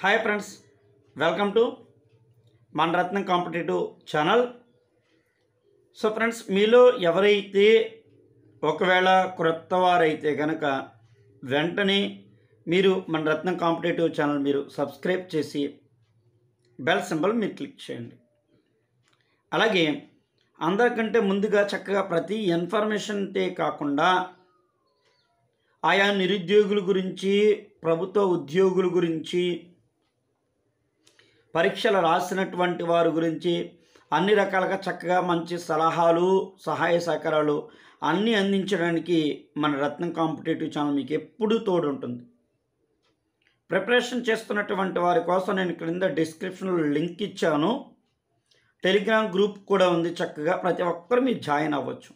hi friends welcome to మన Ratnam competitive channel so friends మీలో ఎవరైతే ఒకవేళ క్రొత్త వారైతే కనుక వెంటనే మీరు మన రత్నం కాంపిటేటివ్ ఛానల్ మీరు సబ్స్క్రైబ్ చేసి బెల్ సింబల్ మీరు క్లిక్ చేయండి అలాగే అందరికంటే ముందుగా చక్కగా ప్రతి ఇన్ఫర్మేషన్తే కాకుండా ఆయా నిరుద్యోగుల గురించి ప్రభుత్వ ఉద్యోగుల గురించి పరీక్షలు రాసినటువంటి వారి గురించి అన్ని రకాలుగా చక్కగా మంచి సలహాలు సహాయ సహకారాలు అన్నీ అందించడానికి మన రత్నం కాంపిటేటివ్ ఛానల్ మీకు ఎప్పుడూ తోడు ఉంటుంది ప్రిపరేషన్ చేస్తున్నటువంటి వారి కోసం నేను క్రింద డిస్క్రిప్షన్లో లింక్ ఇచ్చాను టెలిగ్రామ్ గ్రూప్ కూడా ఉంది చక్కగా ప్రతి ఒక్కరు మీరు జాయిన్ అవ్వచ్చు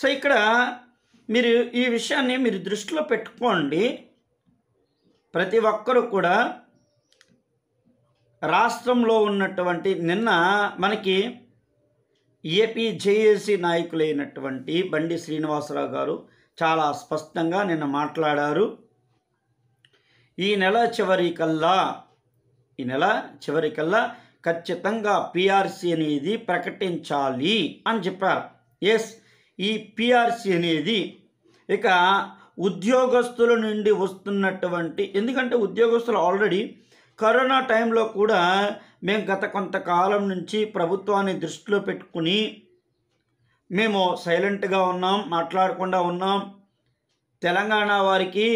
సో ఇక్కడ మీరు ఈ విషయాన్ని మీరు దృష్టిలో పెట్టుకోండి ప్రతి ఒక్కరు కూడా రాష్ట్రంలో ఉన్నటువంటి నిన్న మనకి ఏపీ జేఏసీ నాయకులైనటువంటి బండి శ్రీనివాసరావు గారు చాలా స్పష్టంగా నిన్న మాట్లాడారు ఈ నెల చివరికల్లా ఈ నెల చివరికల్లా ఖచ్చితంగా పిఆర్సీ అనేది ప్రకటించాలి అని చెప్పారు ఎస్ ఈ పిఆర్సీ అనేది ఇక ఉద్యోగస్తుల నుండి వస్తున్నటువంటి ఎందుకంటే ఉద్యోగస్తులు ఆల్రెడీ కరోనా టైంలో కూడా మేము గత కొంతకాలం నుంచి ప్రభుత్వాన్ని దృష్టిలో పెట్టుకుని మేము సైలెంట్గా ఉన్నాం మాట్లాడకుండా ఉన్నాం తెలంగాణ వారికి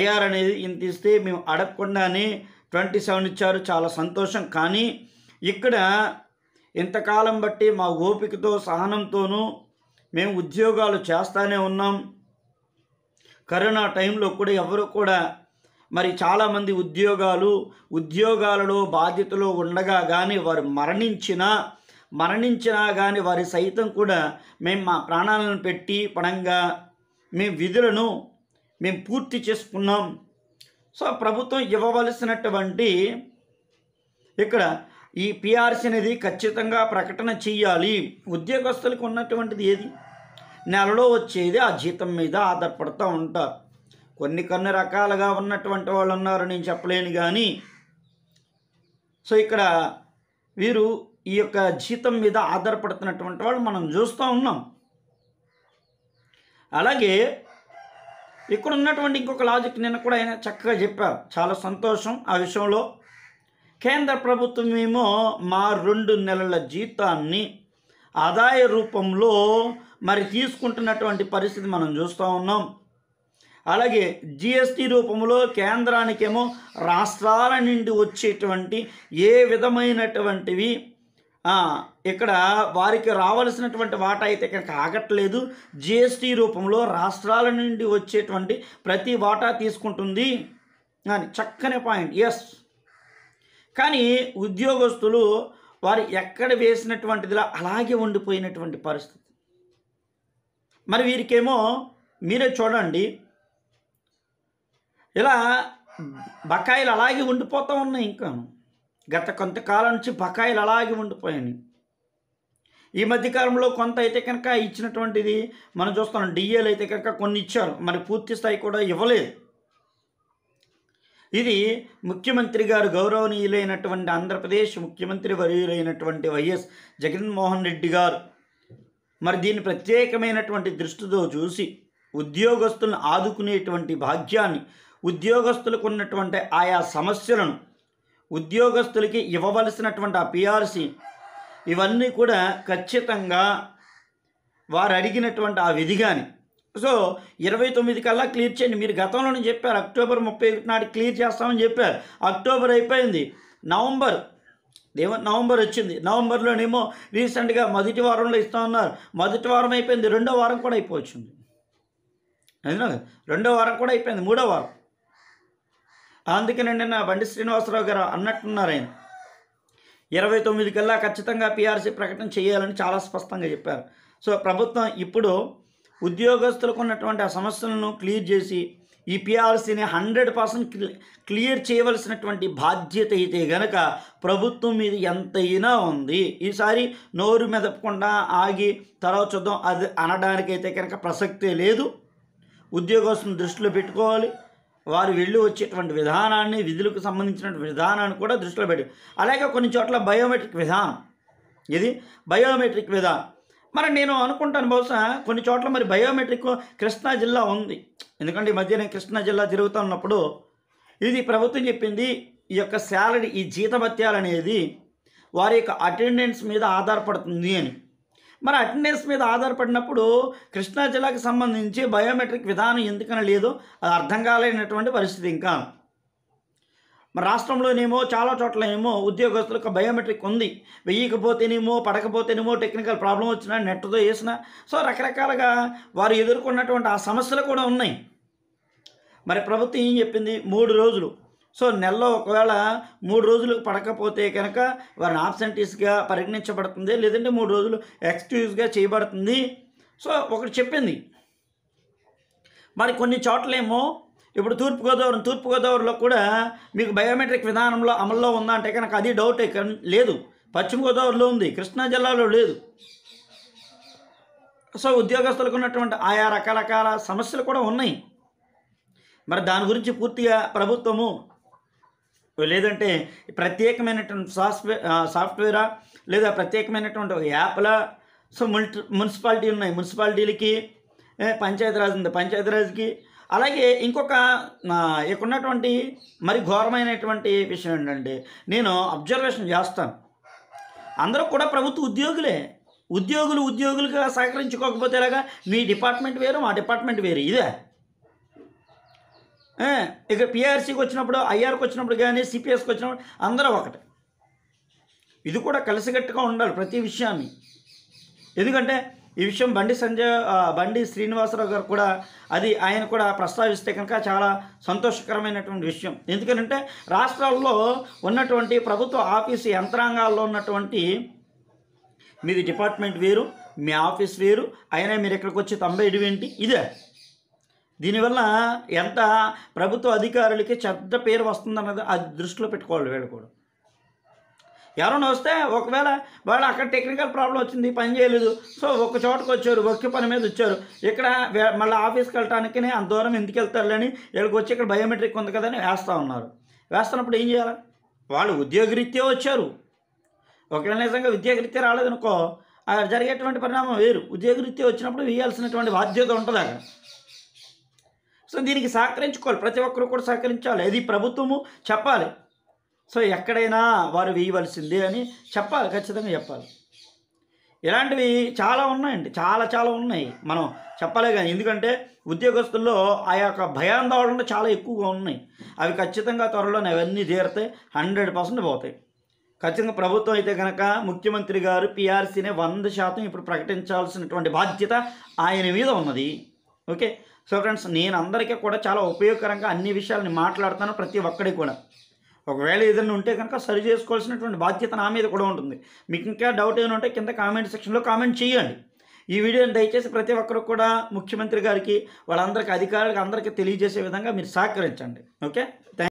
ఐఆర్ అనేది ఇంత ఇస్తే మేము అడగకుండానే ట్వంటీ సెవెన్ ఇచ్చారు చాలా సంతోషం కానీ ఇక్కడ ఇంతకాలం బట్టి మా ఓపికతో సహనంతోనూ మేము ఉద్యోగాలు చేస్తూనే ఉన్నాం కరోనా టైంలో కూడా ఎవరు కూడా మరి చాలామంది ఉద్యోగాలు ఉద్యోగాలలో బాధ్యతలో ఉండగా కానీ వారు మరణించినా మరణించినా కానీ వారి సైతం కూడా మేము మా ప్రాణాలను పెట్టి పడంగా మేము విధులను మేము పూర్తి చేసుకున్నాం సో ప్రభుత్వం ఇవ్వవలసినటువంటి ఇక్కడ ఈ పిఆర్సీ అనేది ఖచ్చితంగా ప్రకటన చేయాలి ఉద్యోగస్తులకు ఉన్నటువంటిది ఏది నెలలో వచ్చేది ఆ జీతం మీద ఆధారపడుతూ ఉంటారు కొన్ని కొన్ని రకాలుగా ఉన్నటువంటి వాళ్ళు ఉన్నారు నేను చెప్పలేను కానీ సో ఇక్కడ వీరు ఈ యొక్క జీతం మీద ఆధారపడుతున్నటువంటి వాళ్ళు మనం చూస్తూ ఉన్నాం అలాగే ఇక్కడ ఉన్నటువంటి ఇంకొక లాజిక్ నిన్న కూడా ఆయన చక్కగా చెప్పారు చాలా సంతోషం ఆ విషయంలో కేంద్ర ప్రభుత్వం ఏమో మా రెండు నెలల జీతాన్ని ఆదాయ రూపంలో మరి తీసుకుంటున్నటువంటి పరిస్థితి మనం చూస్తూ ఉన్నాం అలాగే జిఎస్టి రూపంలో కేంద్రానికేమో రాష్ట్రాల నుండి వచ్చేటువంటి ఏ విధమైనటువంటివి ఇక్కడ వారికి రావాల్సినటువంటి వాటా అయితే ఇక్కడ ఆగట్లేదు జిఎస్టీ రూపంలో రాష్ట్రాల నుండి వచ్చేటువంటి ప్రతి వాటా తీసుకుంటుంది అని చక్కని పాయింట్ ఎస్ కానీ ఉద్యోగస్తులు వారు ఎక్కడ వేసినటువంటిదిలా అలాగే ఉండిపోయినటువంటి పరిస్థితి మరి వీరికేమో మీరే చూడండి ఇలా బకాయిలు అలాగే ఉండిపోతూ ఉన్నాయి ఇంకా గత కొంతకాలం నుంచి బకాయిలు అలాగే ఉండిపోయాయి ఈ మధ్యకాలంలో కొంత అయితే కనుక ఇచ్చినటువంటిది మనం చూస్తున్నాం డిఏలు అయితే కనుక కొన్ని ఇచ్చారు మరి పూర్తి స్థాయి కూడా ఇవ్వలేదు ఇది ముఖ్యమంత్రి గారు గౌరవనీయులైనటువంటి ఆంధ్రప్రదేశ్ ముఖ్యమంత్రి వర్యులైనటువంటి వైఎస్ జగన్మోహన్ రెడ్డి గారు మరి దీన్ని ప్రత్యేకమైనటువంటి దృష్టితో చూసి ఉద్యోగస్తులను ఆదుకునేటువంటి భాగ్యాన్ని ఉద్యోగస్తులకు ఉన్నటువంటి ఆయా సమస్యలను ఉద్యోగస్తులకి ఇవ్వవలసినటువంటి ఆ పిఆర్సి ఇవన్నీ కూడా ఖచ్చితంగా వారు అడిగినటువంటి ఆ విధి కానీ సో ఇరవై తొమ్మిది కల్లా క్లియర్ చేయండి మీరు గతంలోనే చెప్పారు అక్టోబర్ ముప్పై ఒకటి నాడు క్లియర్ చేస్తామని చెప్పారు అక్టోబర్ అయిపోయింది నవంబర్ దేవ నవంబర్ వచ్చింది నవంబర్లోనేమో రీసెంట్గా మొదటి వారంలో ఇస్తామన్నారు మొదటి వారం అయిపోయింది రెండో వారం కూడా అయిపోతుంది రెండో వారం కూడా అయిపోయింది మూడో వారం అందుకనే నిన్న బండి శ్రీనివాసరావు గారు అన్నట్టున్నారు ఆయన ఇరవై తొమ్మిది కల్లా ఖచ్చితంగా పీఆర్సీ ప్రకటన చేయాలని చాలా స్పష్టంగా చెప్పారు సో ప్రభుత్వం ఇప్పుడు ఉద్యోగస్తులకు ఉన్నటువంటి ఆ సమస్యలను క్లియర్ చేసి ఈ పిఆర్సీని హండ్రెడ్ పర్సెంట్ క్లియర్ చేయవలసినటువంటి బాధ్యత అయితే గనక ప్రభుత్వం మీద ఎంతైనా ఉంది ఈసారి నోరు మెదపకుండా ఆగి తర్వాత చూద్దాం అది అనడానికైతే కనుక ప్రసక్తే లేదు ఉద్యోగస్తులను దృష్టిలో పెట్టుకోవాలి వారు వెళ్ళి వచ్చేటువంటి విధానాన్ని విధులకు సంబంధించిన విధానాన్ని కూడా దృష్టిలో పెట్టి అలాగే కొన్ని చోట్ల బయోమెట్రిక్ విధానం ఇది బయోమెట్రిక్ విధానం మరి నేను అనుకుంటాను బహుశా కొన్ని చోట్ల మరి బయోమెట్రిక్ కృష్ణా జిల్లా ఉంది ఎందుకంటే ఈ మధ్య నేను కృష్ణా జిల్లా తిరుగుతూ ఉన్నప్పుడు ఇది ప్రభుత్వం చెప్పింది ఈ యొక్క శాలరీ ఈ జీతభత్యాలు అనేది వారి యొక్క అటెండెన్స్ మీద ఆధారపడుతుంది అని మరి అటెండెన్స్ మీద ఆధారపడినప్పుడు కృష్ణా జిల్లాకు సంబంధించి బయోమెట్రిక్ విధానం ఎందుకని లేదు అది అర్థం కాలేనటువంటి పరిస్థితి ఇంకా మన రాష్ట్రంలోనేమో చాలా చోట్ల ఏమో ఉద్యోగస్తులకు బయోమెట్రిక్ ఉంది వెయ్యకపోతేనేమో పడకపోతేనేమో టెక్నికల్ ప్రాబ్లం వచ్చినా నెట్తో వేసిన సో రకరకాలుగా వారు ఎదుర్కొన్నటువంటి ఆ సమస్యలు కూడా ఉన్నాయి మరి ప్రభుత్వం ఏం చెప్పింది మూడు రోజులు సో నెలలో ఒకవేళ మూడు రోజులు పడకపోతే కనుక వారిని ఆబ్సెంటీస్గా పరిగణించబడుతుంది లేదంటే మూడు రోజులు ఎక్స్క్యూజ్గా చేయబడుతుంది సో ఒకటి చెప్పింది మరి కొన్ని చోట్లేమో ఇప్పుడు తూర్పుగోదావరి తూర్పుగోదావరిలో కూడా మీకు బయోమెట్రిక్ విధానంలో అమల్లో ఉందంటే కనుక అది డౌట్ లేదు పశ్చిమ గోదావరిలో ఉంది కృష్ణా జిల్లాలో లేదు సో ఉద్యోగస్తులకు ఉన్నటువంటి ఆయా రకరకాల సమస్యలు కూడా ఉన్నాయి మరి దాని గురించి పూర్తిగా ప్రభుత్వము లేదంటే ప్రత్యేకమైనటువంటి సాఫ్ట్వేర్ సాఫ్ట్వేరా లేదా ప్రత్యేకమైనటువంటి ఒక యాప్లా సో ముల్టి మున్సిపాలిటీ ఉన్నాయి మున్సిపాలిటీలకి పంచాయతీరాజ్ ఉంది పంచాయతీరాజ్కి అలాగే ఇంకొక ఇక్కడున్నటువంటి మరి ఘోరమైనటువంటి విషయం ఏంటంటే నేను అబ్జర్వేషన్ చేస్తాను అందరూ కూడా ప్రభుత్వ ఉద్యోగులే ఉద్యోగులు ఉద్యోగులుగా సహకరించుకోకపోతే ఎలాగా మీ డిపార్ట్మెంట్ వేరు మా డిపార్ట్మెంట్ వేరు ఇదే ఇక పిఆర్సీకి వచ్చినప్పుడు ఐఆర్కి వచ్చినప్పుడు కానీ సిపిఎస్కి వచ్చినప్పుడు అందరూ ఒకటి ఇది కూడా కలిసిగట్టుగా ఉండాలి ప్రతి విషయాన్ని ఎందుకంటే ఈ విషయం బండి సంజయ్ బండి శ్రీనివాసరావు గారు కూడా అది ఆయన కూడా ప్రస్తావిస్తే కనుక చాలా సంతోషకరమైనటువంటి విషయం ఎందుకంటే రాష్ట్రాల్లో ఉన్నటువంటి ప్రభుత్వ ఆఫీసు యంత్రాంగాల్లో ఉన్నటువంటి మీది డిపార్ట్మెంట్ వేరు మీ ఆఫీస్ వేరు అయినా మీరు ఇక్కడికి వచ్చి తొంభై ఏంటి ఇదే దీనివల్ల ఎంత ప్రభుత్వ అధికారులకి చెడ్డ పేరు వస్తుందన్నది అది దృష్టిలో పెట్టుకోవాలి వీళ్ళు కూడా ఎవరైనా వస్తే ఒకవేళ వాళ్ళు అక్కడ టెక్నికల్ ప్రాబ్లం వచ్చింది పని చేయలేదు సో ఒక చోటకు వచ్చారు ఒక్క పని మీద వచ్చారు ఇక్కడ మళ్ళీ ఆఫీస్కి వెళ్ళటానికి అంత దూరం ఎందుకు వెళ్తారులేని వీళ్ళకి వచ్చి ఇక్కడ బయోమెట్రిక్ ఉంది కదని వేస్తూ ఉన్నారు వేస్తున్నప్పుడు ఏం చేయాలి వాళ్ళు ఉద్యోగరీత్యా వచ్చారు ఒకవేళ నిజంగా ఉద్యోగరీత్యా రాలేదనుకో జరిగేటువంటి పరిణామం వేరు ఉద్యోగరీత్యా వచ్చినప్పుడు వేయాల్సినటువంటి బాధ్యత ఉంటుంది అక్కడ సో దీనికి సహకరించుకోవాలి ప్రతి ఒక్కరు కూడా సహకరించాలి ఇది ప్రభుత్వము చెప్పాలి సో ఎక్కడైనా వారు వేయవలసిందే అని చెప్పాలి ఖచ్చితంగా చెప్పాలి ఇలాంటివి చాలా ఉన్నాయండి చాలా చాలా ఉన్నాయి మనం చెప్పలే కానీ ఎందుకంటే ఉద్యోగస్తుల్లో ఆ యొక్క భయాందోళనలు చాలా ఎక్కువగా ఉన్నాయి అవి ఖచ్చితంగా త్వరలోనే అవన్నీ తీరితే హండ్రెడ్ పర్సెంట్ పోతాయి ఖచ్చితంగా ప్రభుత్వం అయితే కనుక ముఖ్యమంత్రి గారు పిఆర్సీనే వంద శాతం ఇప్పుడు ప్రకటించాల్సినటువంటి బాధ్యత ఆయన మీద ఉన్నది ఓకే సో ఫ్రెండ్స్ నేను అందరికీ కూడా చాలా ఉపయోగకరంగా అన్ని విషయాలని మాట్లాడతాను ప్రతి ఒక్కడి కూడా ఒకవేళ ఏదైనా ఉంటే కనుక సరి చేసుకోవాల్సినటువంటి బాధ్యత నా మీద కూడా ఉంటుంది మీకు ఇంకా డౌట్ ఏమైనా ఉంటే కింద కామెంట్ సెక్షన్లో కామెంట్ చేయండి ఈ వీడియోని దయచేసి ప్రతి ఒక్కరు కూడా ముఖ్యమంత్రి గారికి వాళ్ళందరికీ అధికారులకు అందరికీ తెలియజేసే విధంగా మీరు సహకరించండి ఓకే